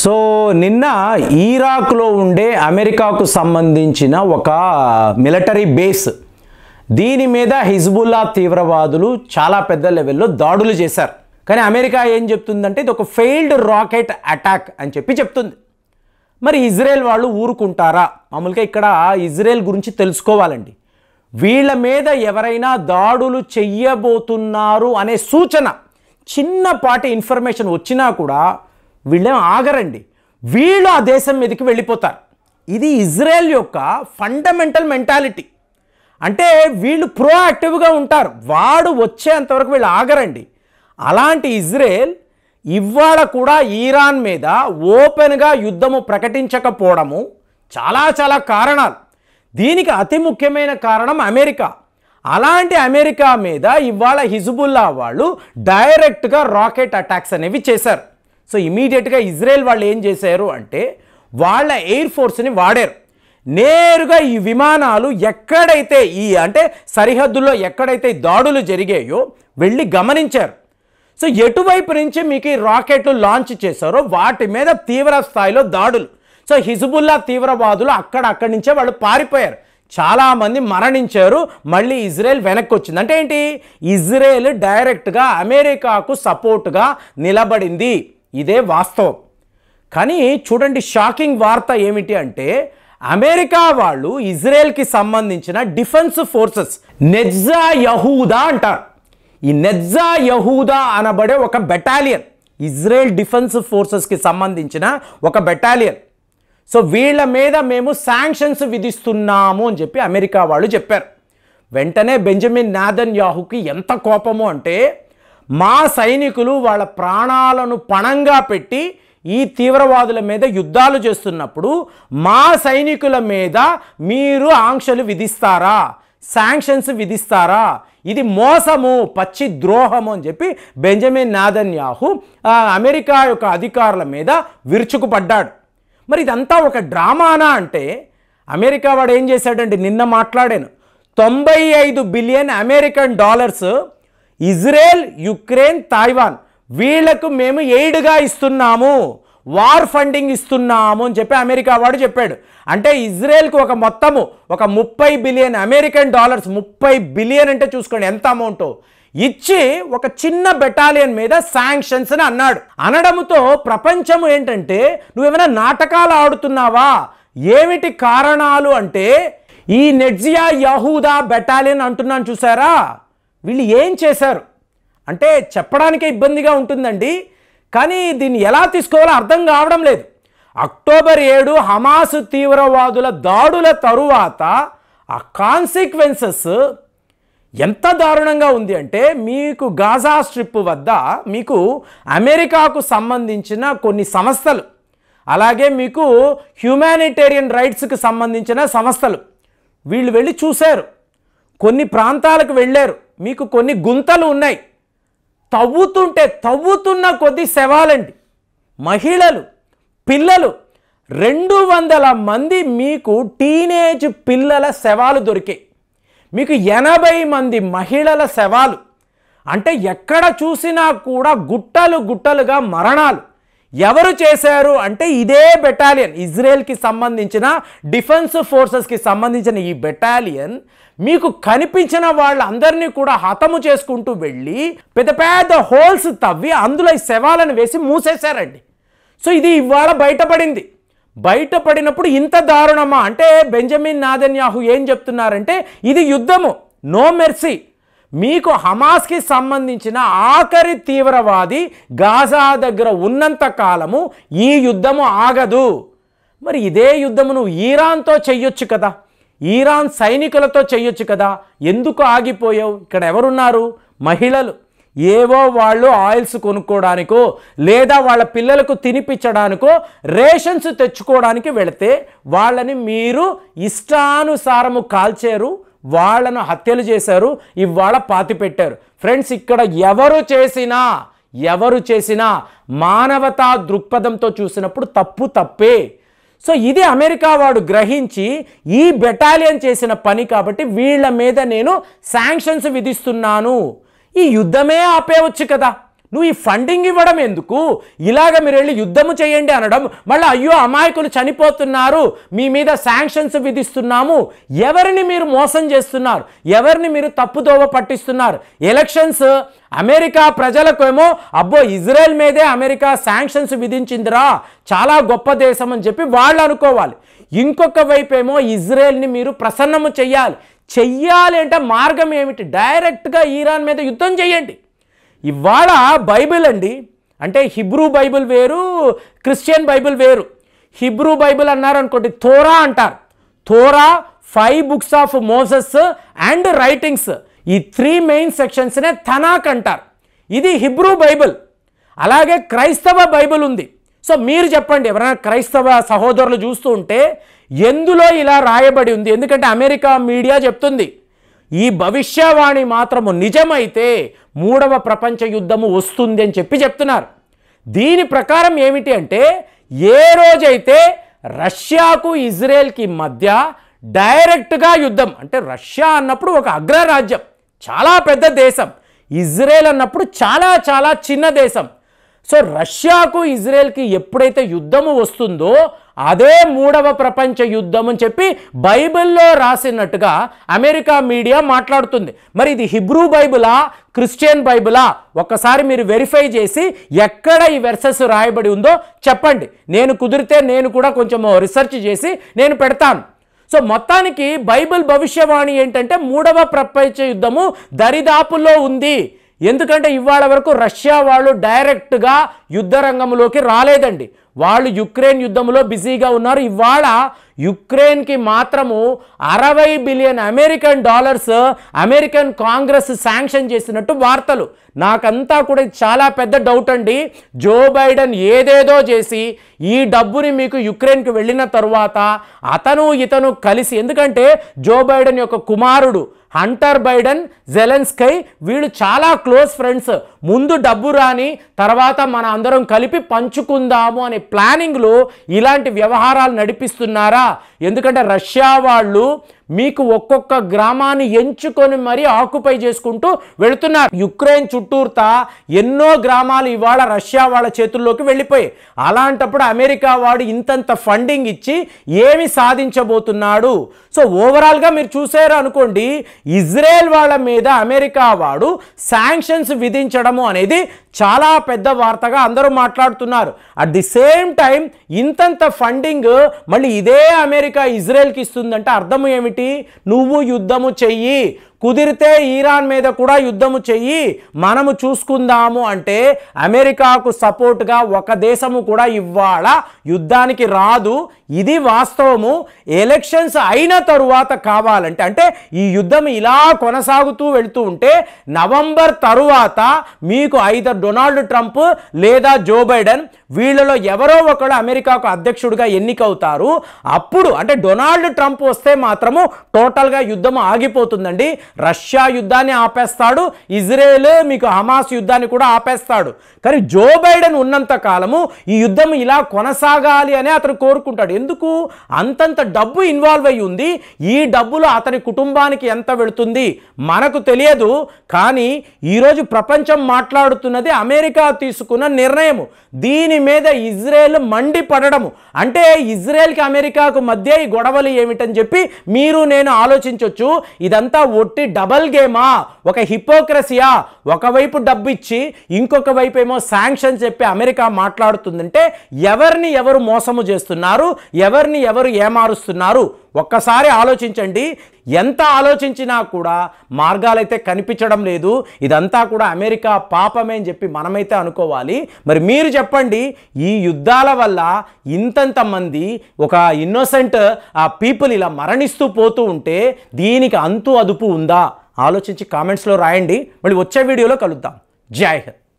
so నిన్న ఈరాక్లో ఉండే అమెరికాకు సంబంధించిన ఒక మిలిటరీ బేస్ దీని మీద హిజ్బుల్లా తీవ్రవాదులు చాలా పెద్ద లెవెల్లో దాడులు చేశారు కానీ అమెరికా ఏం చెప్తుందంటే ఇది ఒక ఫెయిల్డ్ రాకెట్ అటాక్ అని చెప్పి చెప్తుంది మరి ఇజ్రాయెల్ వాళ్ళు ఊరుకుంటారా మామూలుగా ఇక్కడ ఇజ్రాయెల్ గురించి తెలుసుకోవాలండి వీళ్ళ మీద ఎవరైనా దాడులు చెయ్యబోతున్నారు అనే సూచన చిన్నపాటి ఇన్ఫర్మేషన్ వచ్చినా కూడా వీళ్ళేం ఆగరండి వీళ్ళు ఆ దేశం మీదకి వెళ్ళిపోతారు ఇది ఇజ్రాయెల్ యొక్క ఫండమెంటల్ మెంటాలిటీ అంటే వీళ్ళు ప్రోయాక్టివ్గా ఉంటారు వాడు వచ్చేంతవరకు వీళ్ళు ఆగరండి అలాంటి ఇజ్రాయెల్ ఇవాళ కూడా ఈరాన్ మీద ఓపెన్గా యుద్ధము ప్రకటించకపోవడము చాలా చాలా కారణాలు దీనికి అతి ముఖ్యమైన కారణం అమెరికా అలాంటి అమెరికా మీద ఇవాళ హిజుబుల్లా వాళ్ళు డైరెక్ట్గా రాకెట్ అటాక్స్ అనేవి చేశారు సో ఇమీడియట్గా ఇజ్రాయెల్ వాళ్ళు ఏం చేశారు అంటే వాళ్ళ ఎయిర్ ఫోర్స్ని వాడారు నేరుగా ఈ విమానాలు ఎక్కడైతే ఈ అంటే సరిహద్దుల్లో ఎక్కడైతే దాడులు జరిగాయో వెళ్ళి గమనించారు సో ఎటువైపు నుంచి మీకు ఈ రాకెట్లు లాంచ్ చేశారో వాటి మీద తీవ్ర స్థాయిలో దాడులు సో హిజబుల్లా తీవ్రవాదులు అక్కడ అక్కడి నుంచే వాళ్ళు పారిపోయారు చాలామంది మరణించారు మళ్ళీ ఇజ్రాయెల్ వెనక్కి వచ్చింది అంటే ఏంటి ఇజ్రాయెల్ డైరెక్ట్గా అమెరికాకు సపోర్ట్గా నిలబడింది ఇదే వాస్తవం కానీ చూడండి షాకింగ్ వార్త ఏమిటి అంటే అమెరికా వాళ్ళు ఇజ్రాయెల్కి సంబంధించిన డిఫెన్స్ ఫోర్సెస్ నెజ్జా యహూదా అంటారు ఈ నెజ్జా యహూదా అనబడే ఒక బెటాలియన్ ఇజ్రాయెల్ డిఫెన్స్ ఫోర్సెస్కి సంబంధించిన ఒక బెటాలియన్ సో వీళ్ళ మీద మేము శాంక్షన్స్ విధిస్తున్నాము అని చెప్పి అమెరికా వాళ్ళు చెప్పారు వెంటనే బెంజమిన్ నాదన్ యాహుకి ఎంత కోపము అంటే మా సైనికులు వాళ్ళ ప్రాణాలను పణంగా పెట్టి ఈ తీవ్రవాదుల మీద యుద్ధాలు చేస్తున్నప్పుడు మా సైనికుల మీద మీరు ఆంక్షలు విధిస్తారా శాంక్షన్స్ విధిస్తారా ఇది మోసము పచ్చి ద్రోహము అని చెప్పి బెంజమిన్ నాదన్యాహు అమెరికా యొక్క అధికారుల మీద విరుచుకుపడ్డాడు మరి ఇదంతా ఒక డ్రామానా అంటే అమెరికా వాడు ఏం చేశాడంటే నిన్న మాట్లాడాను తొంభై ఐదు billion American dollars Israel Ukraine Taiwan వీళ్లకు మేము ఎయిడ్గా ఇస్తున్నాము వార్ ఫండింగ్ ఇస్తున్నాము అని చెప్పి అమెరికా వాడు చెప్పాడు అంటే ఇజ్రాయెల్కు ఒక మొత్తము ఒక ముప్పై బిలియన్ అమెరికన్ డాలర్స్ ముప్పై బిలియన్ అంటే చూసుకోండి ఎంత అమౌంట్ ఇచ్చి ఒక చిన్న బెటాలియన్ మీద శాంక్షన్స్ అని అన్నాడు అనడంతో ప్రపంచము ఏంటంటే నువ్వేమైనా నాటకాలు ఆడుతున్నావా ఏమిటి కారణాలు అంటే ఈ నెడ్జియా యహూదా బెటాలియన్ అంటున్నాను చూసారా వీళ్ళు ఏం చేశారు అంటే చెప్పడానికే ఇబ్బందిగా ఉంటుందండి కానీ దీన్ని ఎలా తీసుకోవాలో అర్థం కావడం లేదు అక్టోబర్ ఏడు హమాసు తీవ్రవాదుల దాడుల తరువాత ఆ కాన్సిక్వెన్సెస్ ఎంత దారుణంగా ఉంది అంటే మీకు గాజా స్ట్రిప్ వద్ద మీకు అమెరికాకు సంబంధించిన కొన్ని సంస్థలు అలాగే మీకు హ్యుమానిటేరియన్ రైట్స్కి సంబంధించిన సంస్థలు వీళ్ళు వెళ్ళి చూశారు కొన్ని ప్రాంతాలకు వెళ్ళారు మీకు కొన్ని గుంతలు ఉన్నాయి తవ్వుతుంటే తవ్వుతున్న కొద్ది శవాలండి మహిళలు పిల్లలు రెండు వందల మంది మీకు టీనేజ్ పిల్లల శవాలు దొరికాయి మీకు ఎనభై మంది మహిళల శవాలు అంటే ఎక్కడ చూసినా కూడా గుట్టలు గుట్టలుగా మరణాలు ఎవరు చేశారు అంటే ఇదే బెటాలియన్ ఇజ్రాయెల్కి సంబంధించిన డిఫెన్స్ ఫోర్సెస్కి సంబంధించిన ఈ బెటాలియన్ మీకు కనిపించిన వాళ్ళందరినీ కూడా హతము చేసుకుంటూ వెళ్ళి పెద్ద పెద్ద హోల్స్ తవ్వి అందులో శవాలను వేసి మూసేశారండి సో ఇది ఇవాళ బయటపడింది బయటపడినప్పుడు ఇంత దారుణమా అంటే బెంజమిన్ నాదన్యాహు ఏం చెప్తున్నారంటే ఇది యుద్ధము నో మెర్సీ మీకు హమాస్కి సంబంధించిన ఆఖరి తీవ్రవాది గాజా దగ్గర ఉన్నంత కాలము ఈ యుద్ధము ఆగదు మరి ఇదే యుద్ధము నువ్వు ఈరాన్తో చెయ్యొచ్చు కదా ఈరాన్ సైనికులతో చెయ్యొచ్చు కదా ఎందుకు ఆగిపోయావు ఇక్కడ ఎవరున్నారు మహిళలు ఏవో వాళ్ళు ఆయిల్స్ కొనుక్కోవడానికో లేదా వాళ్ళ పిల్లలకు తినిపించడానికో రేషన్స్ తెచ్చుకోవడానికి వెళితే వాళ్ళని మీరు ఇష్టానుసారము కాల్చేరు వాళ్ళను హత్యలు చేశారు ఇవాళ పాతి పెట్టారు ఫ్రెండ్స్ ఇక్కడ ఎవరు చేసినా ఎవరు చేసినా మానవతా దృక్పథంతో చూసినప్పుడు తప్పు తప్పే సో ఇది అమెరికా వాడు గ్రహించి ఈ బెటాలియన్ చేసిన పని కాబట్టి వీళ్ళ మీద నేను శాంక్షన్స్ విధిస్తున్నాను ఈ యుద్ధమే ఆపేయవచ్చు కదా నువ్వు ఈ ఫండింగ్ ఇవ్వడం ఎందుకు ఇలాగ మీరు వెళ్ళి యుద్ధము చేయండి అనడం మళ్ళీ అయ్యో అమాయకులు చనిపోతున్నారు మీ మీద శాంక్షన్స్ విధిస్తున్నాము ఎవరిని మీరు మోసం చేస్తున్నారు ఎవరిని మీరు తప్పుదోవ పట్టిస్తున్నారు ఎలక్షన్స్ అమెరికా ప్రజలకేమో అబ్బో ఇజ్రాయెల్ మీదే అమెరికా శాంక్షన్స్ విధించిందిరా చాలా గొప్ప దేశం అని చెప్పి వాళ్ళు అనుకోవాలి ఇంకొక వైపేమో ఇజ్రాయెల్ని మీరు ప్రసన్నము చెయ్యాలి చెయ్యాలి అంటే మార్గం ఏమిటి డైరెక్ట్గా ఈరాన్ మీద యుద్ధం చేయండి ఇవాళ బైబిల్ అండి అంటే హిబ్రూ బైబిల్ వేరు క్రిస్టియన్ బైబిల్ వేరు హిబ్రూ బైబిల్ అన్నారు అనుకోండి థోరా అంటారు Torah five books of Moses and writings ఈ త్రీ మెయిన్ సెక్షన్స్నే తనాక్ అంటారు ఇది హిబ్రూ బైబిల్ అలాగే క్రైస్తవ బైబిల్ ఉంది సో మీరు చెప్పండి ఎవరైనా క్రైస్తవ సహోదరులు చూస్తూ ఉంటే ఎందులో ఇలా రాయబడి ఉంది ఎందుకంటే అమెరికా మీడియా చెప్తుంది ఈ భవిష్యవాణి మాత్రము నిజమైతే మూడవ ప్రపంచ యుద్ధము వస్తుంది అని చెప్పి చెప్తున్నారు దీని ప్రకారం ఏమిటి అంటే ఏ రోజైతే రష్యాకు ఇజ్రాయెల్కి మధ్య డైరెక్ట్గా యుద్ధం అంటే రష్యా అన్నప్పుడు ఒక అగ్రరాజ్యం చాలా పెద్ద దేశం ఇజ్రాయెల్ అన్నప్పుడు చాలా చాలా చిన్న దేశం సో రష్యాకు ఇజ్రాయెల్కి ఎప్పుడైతే యుద్ధము వస్తుందో అదే మూడవ ప్రపంచ యుద్ధం అని చెప్పి బైబిల్లో రాసినట్టుగా అమెరికా మీడియా మాట్లాడుతుంది మరి ఇది హిబ్రూ బైబిలా క్రిస్టియన్ బైబిలా ఒక్కసారి మీరు వెరిఫై చేసి ఎక్కడ ఈ వెర్సెస్ రాయబడి ఉందో చెప్పండి నేను కుదిరితే నేను కూడా కొంచెం రీసెర్చ్ చేసి నేను పెడతాను సో మొత్తానికి బైబిల్ భవిష్యవాణి ఏంటంటే మూడవ ప్రపంచ యుద్ధము దరిదాపులో ఉంది ఎందుకంటే ఇవాళ వరకు రష్యా వాళ్ళు డైరెక్ట్గా యుద్ధ రంగంలోకి రాలేదండి వాళ్ళు యుక్రెయిన్ యుద్ధంలో బిజీగా ఉన్నారు ఇవాళ యుక్రెయిన్కి మాత్రము అరవై billion American dollars American Congress sanction చేసినట్టు వార్తలు నాకంతా కూడా చాలా పెద్ద డౌట్ అండి జో బైడెన్ ఏదేదో చేసి ఈ డబ్బుని మీకు యుక్రెయిన్కి వెళ్ళిన తరువాత అతను ఇతను కలిసి ఎందుకంటే జో బైడెన్ యొక్క కుమారుడు హంటర్ బైడెన్ జెలెన్స్కై వీళ్ళు చాలా క్లోజ్ ఫ్రెండ్స్ ముందు డబ్బు రాని తర్వాత మన అందరం కలిపి పంచుకుందాము అనే ప్లానింగ్లో ఇలాంటి వ్యవహారాలు నడిపిస్తున్నారా ఎందుకంటే రష్యా వాళ్ళు మీకు ఒక్కొక్క గ్రామాన్ని ఎంచుకొని మరీ ఆక్యుపై చేసుకుంటూ వెళుతున్నారు యుక్రెయిన్ చుట్టూర్తా ఎన్నో గ్రామాలు ఇవాళ రష్యా వాళ్ళ చేతుల్లోకి వెళ్ళిపోయాయి అలాంటప్పుడు అమెరికా వాడు ఇంతంత ఫండింగ్ ఇచ్చి ఏమి సాధించబోతున్నాడు సో ఓవరాల్గా మీరు చూసారు అనుకోండి ఇజ్రాయెల్ వాళ్ళ మీద అమెరికా వాడు శాంక్షన్స్ విధించడము అనేది చాలా పెద్ద వార్తగా అందరూ మాట్లాడుతున్నారు at the same time funding ఫండింగ్ మళ్ళీ ఇదే అమెరికా ఇజ్రాయెల్కి ఇస్తుందంటే అర్థం ఏమిటి ఏమిటి నువ్వు యుద్ధము చెయ్యి కుదిరితే ఈరాన్ మీద కూడా యుద్ధము చెయ్యి మనము చూసుకుందాము అంటే అమెరికాకు సపోర్ట్గా ఒక దేశము కూడా ఇవాళ యుద్ధానికి రాదు ఇది వాస్తవము ఎలక్షన్స్ అయిన తరువాత కావాలంటే అంటే ఈ యుద్ధం ఇలా కొనసాగుతూ వెళుతూ ఉంటే నవంబర్ తరువాత మీకు ఐదర్ డొనాల్డ్ ట్రంప్ లేదా జో బైడెన్ వీళ్ళలో ఎవరో ఒకడు అమెరికాకు అధ్యక్షుడిగా ఎన్నికవుతారు అప్పుడు అంటే డొనాల్డ్ ట్రంప్ వస్తే మాత్రము టోటల్గా యుద్ధం ఆగిపోతుందండి రష్యా యుద్ధాన్ని ఆపేస్తాడు ఇజ్రాయేల్ మీకు హమాస్ యుద్ధాన్ని కూడా ఆపేస్తాడు కానీ జో బైడెన్ ఉన్నంత కాలము ఈ యుద్ధం ఇలా కొనసాగాలి అని అతను కోరుకుంటాడు ఎందుకు అంతంత డబ్బు ఇన్వాల్వ్ అయ్యి ఉంది ఈ డబ్బులు అతని కుటుంబానికి ఎంత వెళుతుంది మనకు తెలియదు కానీ ఈరోజు ప్రపంచం మాట్లాడుతున్నది అమెరికా తీసుకున్న నిర్ణయము దీని మీద ఇజ్రాయెల్ మండిపడము అంటే ఇజ్రాయేల్కి అమెరికాకు మధ్య ఈ గొడవలు ఏమిటని చెప్పి మీరు నేను ఆలోచించవచ్చు ఇదంతా ఒట్టి ఉట్టి డబల్ గేమా ఒక హిపోక్రసియా ఒకవైపు డబ్బు ఇచ్చి ఇంకొక వైపు ఏమో శాంక్షన్ చెప్పి అమెరికా మాట్లాడుతుందంటే ఎవరిని ఎవరు మోసము చేస్తున్నారు ఎవరిని ఎవరు ఏమారుస్తున్నారు ఒక్కసారి ఆలోచించండి ఎంత ఆలోచించినా కూడా మార్గాలైతే కనిపించడం లేదు ఇదంతా కూడా అమెరికా పాపమే అని చెప్పి మనమైతే అనుకోవాలి మరి మీరు చెప్పండి ఈ యుద్ధాల వల్ల ఇంతంత మంది ఒక ఇన్నోసెంట్ ఆ పీపుల్ ఇలా మరణిస్తూ పోతూ ఉంటే దీనికి అంతు అదుపు ఉందా ఆలోచించి కామెంట్స్లో రాయండి మళ్ళీ వచ్చే వీడియోలో కలుద్దాం జై హింద్